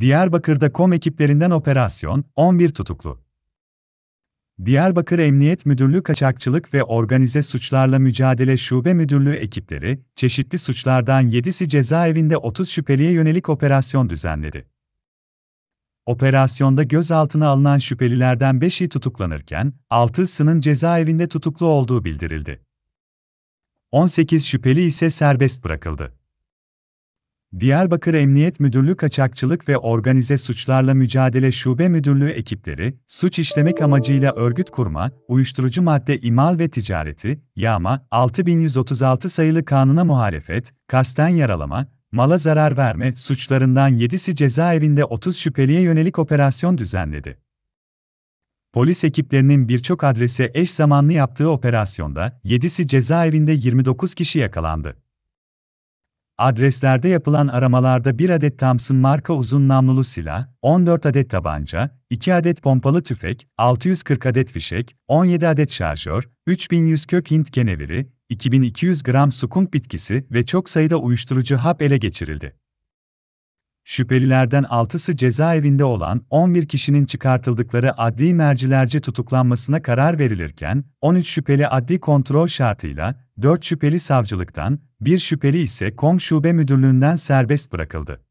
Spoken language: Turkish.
Diyarbakır'da KOM ekiplerinden operasyon, 11 tutuklu. Diyarbakır Emniyet Müdürlüğü Kaçakçılık ve Organize Suçlarla Mücadele Şube Müdürlüğü ekipleri, çeşitli suçlardan 7'si cezaevinde 30 şüpheliye yönelik operasyon düzenledi. Operasyonda gözaltına alınan şüphelilerden 5'i tutuklanırken, 6'sının cezaevinde tutuklu olduğu bildirildi. 18 şüpheli ise serbest bırakıldı. Diyarbakır Emniyet Müdürlüğü Kaçakçılık ve Organize Suçlarla Mücadele Şube Müdürlüğü ekipleri, suç işlemek amacıyla örgüt kurma, uyuşturucu madde imal ve ticareti, yağma, 6136 sayılı kanuna muhalefet, kasten yaralama, mala zarar verme suçlarından 7'si cezaevinde 30 şüpheliye yönelik operasyon düzenledi. Polis ekiplerinin birçok adrese eş zamanlı yaptığı operasyonda 7'si cezaevinde 29 kişi yakalandı. Adreslerde yapılan aramalarda 1 adet Thompson marka uzun namlulu silah, 14 adet tabanca, 2 adet pompalı tüfek, 640 adet fişek, 17 adet şarjör, 3100 kök Hint keneviri, 2200 gram sukunk bitkisi ve çok sayıda uyuşturucu hap ele geçirildi. Şüphelilerden 6'sı cezaevinde olan 11 kişinin çıkartıldıkları adli mercilerce tutuklanmasına karar verilirken, 13 şüpheli adli kontrol şartıyla, 4 şüpheli savcılıktan, 1 şüpheli ise Kom Şube Müdürlüğü'nden serbest bırakıldı.